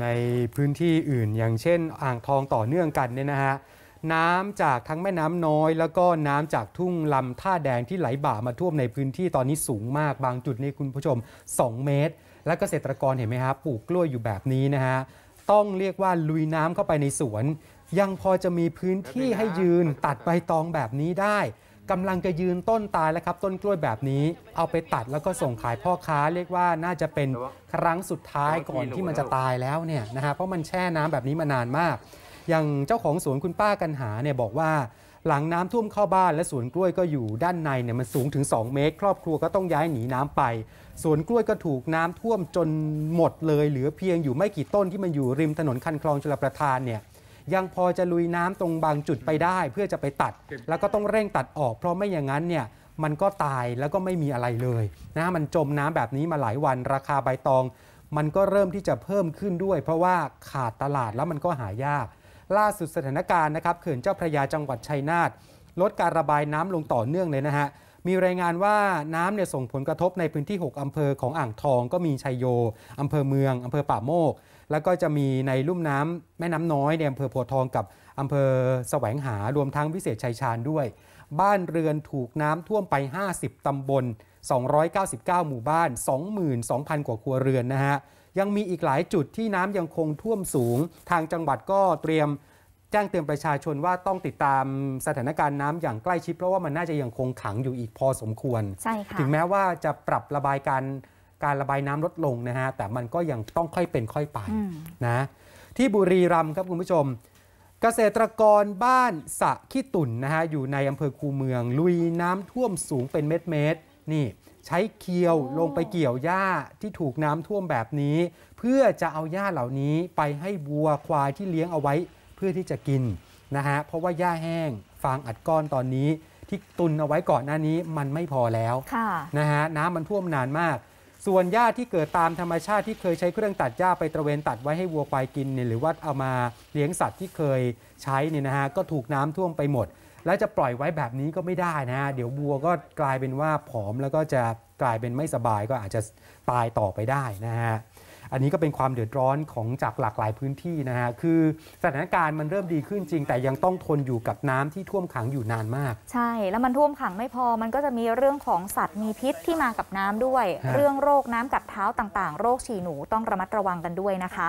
ในพื้นที่อื่นอย่างเช่นอ่างทองต่อเนื่องกันเนี่ยนะฮะน้ำจากทั้งแม่น้ำน้อย แล้วก็น้ำจากทุ่งลำท่าแดงที่ไหลบ่ามาท่วมในพื้นที่ตอนนี้สูงมาก บางจุดนี่คุณผู้ชม 2 เมตร และเกษตรกรเห็นไหมครับปลูกกล้วยอยู่แบบนี้นะฮะต้องเรียกว่าลุยน้ำเข้าไปในสวน ยังพอจะมีพื้นที่ให้ยืนตัดใบตองแบบนี้ได้กำลังจะยืนต้นตายแล้วครับ ต้นกล้วยแบบนี้ เอาไปตัดแล้วก็ส่งขายพ่อค้าเรียกว่าน่าจะเป็นครั้งสุดท้ายก่อนที่มันจะตายแล้วเนี่ยนะฮะเพราะมันแช่น้ำแบบนี้มานานมาก อย่างเจ้าของสวนคุณป้ากันหาเนี่ยบอกว่า หลังน้ำท่วมเข้าบ้านและสวนกล้วยก็อยู่ด้านในเนี่ยมันสูงถึง 2 เมตร ครอบครัวก็ต้องย้ายหนีน้ำไปสวนกล้วยก็ถูกน้ำท่วมจนหมดเลยเหลือเพียงอยู่ไม่กี่ต้นที่มันอยู่ริมถนนคันคลองชลประทานเนี่ยยังพอจะลุยน้ำตรงบางจุดไปได้ เพื่อจะไปตัด แล้วก็ต้องเร่งตัดออกเพราะไม่อย่างนั้นเนี่ยมันก็ตายแล้วก็ไม่มีอะไรเลย นะ มันจมน้ำแบบนี้มาหลายวัน ราคาใบตอง มันก็เริ่มที่จะเพิ่มขึ้นด้วย เพราะว่าขาดตลาดแล้วมันก็หายาก ล่าสุดสถานการณ์นะครับเขื่อนเจ้าพระยาจังหวัดชัยนาทลดการระบายน้ำลงต่อเนื่องเลยนะฮะมีรายงานว่าน้ำเนี่ยส่งผลกระทบในพื้นที่ 6 อำเภอของอ่างทองก็มีชัยโยอำเภอเมืองอำเภอป่าโมก แล้วก็จะมีในลุ่มน้ำแม่น้ำน้อยในอำเภอโพทองกับอำเภอแสวงหารวมทั้งวิเศษชัยชาญด้วย บ้านเรือนถูกน้ำท่วมไป 50 ตำบล 299 หมู่บ้าน 22,000 กว่าครัวเรือนนะฮะ ยังมีอีกหลายจุดที่น้ำยังคงท่วมสูง ทางจังหวัดก็เตรียมจ้งเตือนประชาชนว่าต้องติดตามสถานการณ์น้ำอย่างใกล้ชิด เพราะว่ามันน่าจะยังคงขังอยู่อีกพอสมควร ใช่่คะถึงแม้ว่าจะปรับระบายการการระบายน้ำลดลงนะฮะ แต่มันก็ยังต้องค่อยเป็นค่อยไปนะที่บุรีรัมย์ครับคุณผู้ชม เกษตรกรบ้านสะขี้ตุ่นนะฮะอยู่ในอำเภอคูเมืองลุยน้ำท่วมสูงเป็นเม็ดเมตรนี่ ใช้เคียวลงไปเกี่ยวหญ้าที่ถูกน้ำท่วมแบบนี้ เพื่อจะเอาหญ้าเหล่านี้ไปให้วัวควายที่เลี้ยงเอาไว้เพื่อที่จะกินนะฮะเพราะว่าหญ้าแห้งฟางอัดก้อนตอนนี้ ที่ตุนเอาไว้ก่อนหน้านี้มันไม่พอแล้วนะฮะน้ำมันท่วมนานมาก ส่วนหญ้าที่เกิดตามธรรมชาติที่เคยใช้เครื่องตัดหญ้าไปตระเวนตัดไว้ให้วัวควายกินเนี่ยหรือว่าเอามาเลี้ยงสัตว์ที่เคยใช้เนี่ยนะฮะก็ถูกน้ำท่วมไปหมด แล้วจะปล่อยไว้แบบนี้ก็ไม่ได้นะฮะเดี๋ยววัวก็กลายเป็นว่าผอมแล้วก็จะกลายเป็นไม่สบาย ก็อาจจะตายต่อไปได้นะฮะอันนี้ก็เป็นความเดือดร้อนของจากหลากหลายพื้นที่นะฮะ คือ สถานการณ์มันเริ่มดีขึ้นจริง แต่ยังต้องทนอยู่กับน้ำที่ท่วมขังอยู่นานมาก ใช่ แล้วมันท่วมขังไม่พอ มันก็จะมีเรื่องของสัตว์มีพิษที่มากับน้ำด้วย เรื่องโรคน้ำกัดเท้าต่างๆ โรคฉี่หนูต้องระมัดระวังกันด้วยนะคะ